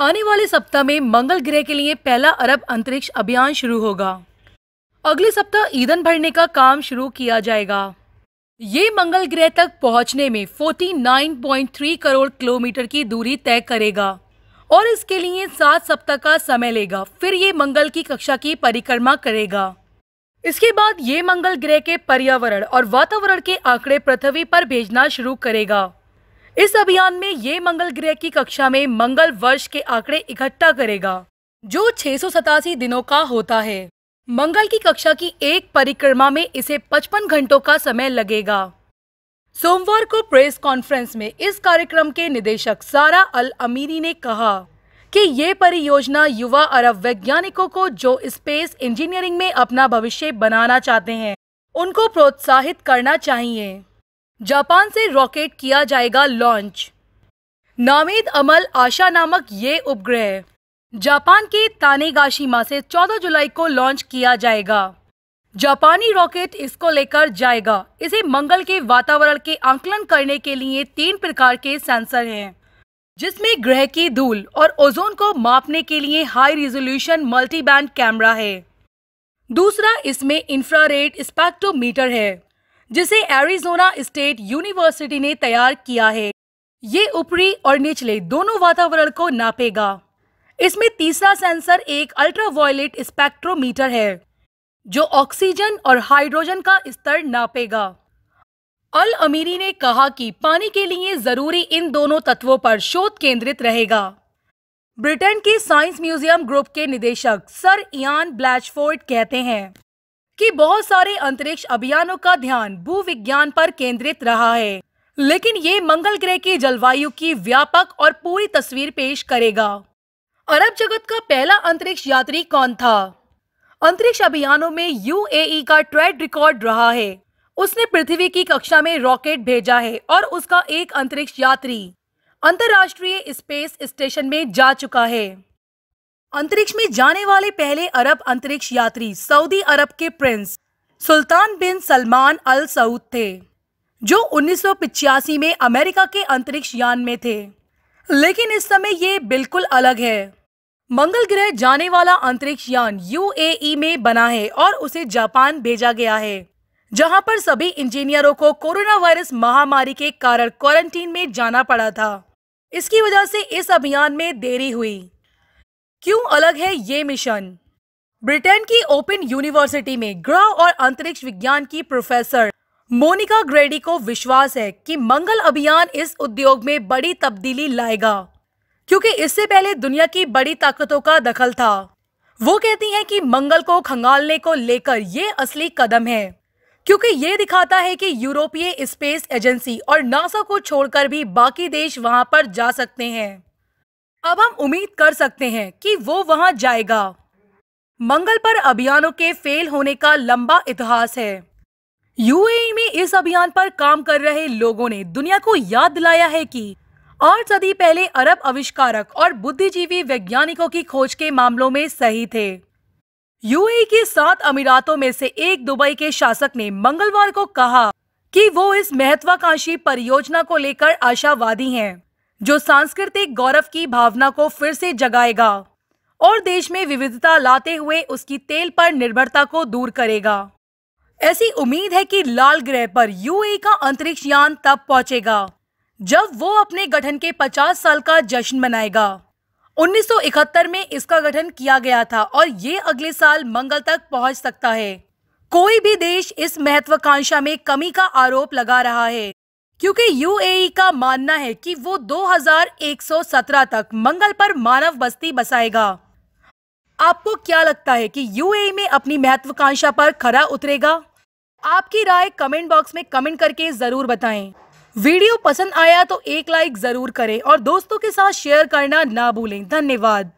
आने वाले सप्ताह में मंगल ग्रह के लिए पहला अरब अंतरिक्ष अभियान शुरू होगा अगले सप्ताह ईंधन भरने का काम शुरू किया जाएगा ये मंगल ग्रह तक पहुंचने में 49.3 करोड़ किलोमीटर की दूरी तय करेगा और इसके लिए सात सप्ताह का समय लेगा फिर ये मंगल की कक्षा की परिक्रमा करेगा इसके बाद ये मंगल ग्रह के पर्यावरण और वातावरण के आंकड़े पृथ्वी पर भेजना शुरू करेगा इस अभियान में ये मंगल ग्रह की कक्षा में मंगल वर्ष के आंकड़े इकट्ठा करेगा जो छह दिनों का होता है मंगल की कक्षा की एक परिक्रमा में इसे 55 घंटों का समय लगेगा सोमवार को प्रेस कॉन्फ्रेंस में इस कार्यक्रम के निदेशक सारा अल अमीरी ने कहा कि ये परियोजना युवा अरब वैज्ञानिकों को जो स्पेस इंजीनियरिंग में अपना भविष्य बनाना चाहते हैं उनको प्रोत्साहित करना चाहिए जापान से रॉकेट किया जाएगा लॉन्च नामिद अमल आशा नामक ये उपग्रह जापान के तानेगाशिमा से 14 जुलाई को लॉन्च किया जाएगा जापानी रॉकेट इसको लेकर जाएगा इसे मंगल के वातावरण के आंकलन करने के लिए तीन प्रकार के सेंसर हैं जिसमें ग्रह की धूल और ओजोन को मापने के लिए हाई रिजोल्यूशन मल्टीबैंड कैमरा है दूसरा इसमें इंफ्रारेड स्पेक्ट्रोमीटर है जिसे एरिजोना स्टेट यूनिवर्सिटी ने तैयार किया है ये ऊपरी और निचले दोनों वातावरण को नापेगा इसमें तीसरा सेंसर एक अल्ट्रावायलेट स्पेक्ट्रोमीटर है जो ऑक्सीजन और हाइड्रोजन का स्तर नापेगा अल अमीरी ने कहा कि पानी के लिए जरूरी इन दोनों तत्वों पर शोध केंद्रित रहेगा ब्रिटेन के साइंस म्यूजियम ग्रुप के निदेशक सर इयान ब्लैचफोर्ड कहते हैं कि बहुत सारे अंतरिक्ष अभियानों का ध्यान भू विज्ञान पर केंद्रित रहा है लेकिन ये मंगल ग्रह की जलवायु की व्यापक और पूरी तस्वीर पेश करेगा अरब जगत का पहला अंतरिक्ष यात्री कौन था अंतरिक्ष अभियानों में यूएई का ट्रेड रिकॉर्ड रहा है उसने पृथ्वी की कक्षा में रॉकेट भेजा है और उसका एक अंतरिक्ष यात्री अंतर्राष्ट्रीय स्पेस स्टेशन में जा चुका है अंतरिक्ष में जाने वाले पहले अरब अंतरिक्ष यात्री सऊदी अरब के prince Sultan bin Salman al Saud थे जो उन्नीस में अमेरिका के अंतरिक्ष यान में थे लेकिन इस समय ये बिल्कुल अलग है मंगल ग्रह जाने वाला अंतरिक्ष यान यूएई में बना है और उसे जापान भेजा गया है जहां पर सभी इंजीनियरों को कोरोना वायरस महामारी के कारण क्वारंटीन में जाना पड़ा था इसकी वजह से इस अभियान में देरी हुई क्यों अलग है ये मिशन ब्रिटेन की ओपन यूनिवर्सिटी में ग्रह और अंतरिक्ष विज्ञान की प्रोफेसर मोनिका ग्रेडी को विश्वास है कि मंगल अभियान इस उद्योग में बड़ी तब्दीली लाएगा क्योंकि इससे पहले दुनिया की बड़ी ताकतों का दखल था वो कहती हैं कि मंगल को खंगालने को लेकर ये असली कदम है क्योंकि ये दिखाता है कि यूरोपीय स्पेस एजेंसी और नासा को छोड़कर भी बाकी देश वहां पर जा सकते हैं अब हम उम्मीद कर सकते हैं कि वो वहां जाएगा मंगल पर अभियानों के फेल होने का लंबा इतिहास है यूएई में इस अभियान पर काम कर रहे लोगों ने दुनिया को याद दिलाया है कि आठ सदी पहले अरब आविष्कारक और बुद्धिजीवी वैज्ञानिकों की खोज के मामलों में सही थे यूएई के सात अमीरातों में से एक दुबई के शासक ने मंगलवार को कहा कि वो इस महत्वाकांक्षी परियोजना को लेकर आशावादी हैं जो सांस्कृतिक गौरव की भावना को फिर से जगाएगा और देश में विविधता लाते हुए उसकी तेल पर निर्भरता को दूर करेगा ऐसी उम्मीद है कि लाल ग्रह पर यू का अंतरिक्ष यान तब पहुंचेगा जब वो अपने गठन के 50 साल का जश्न मनाएगा 1971 में इसका गठन किया गया था और ये अगले साल मंगल तक पहुंच सकता है कोई भी देश इस महत्वाकांक्षा में कमी का आरोप लगा रहा है क्योंकि यूएई e का मानना है कि वो 2117 तक मंगल पर मानव बस्ती बसाएगा आपको क्या लगता है कि यूएई e में अपनी महत्वाकांक्षा पर खरा उतरेगा आपकी राय कमेंट बॉक्स में कमेंट करके ज़रूर बताएं वीडियो पसंद आया तो एक लाइक ज़रूर करें और दोस्तों के साथ शेयर करना ना भूलें धन्यवाद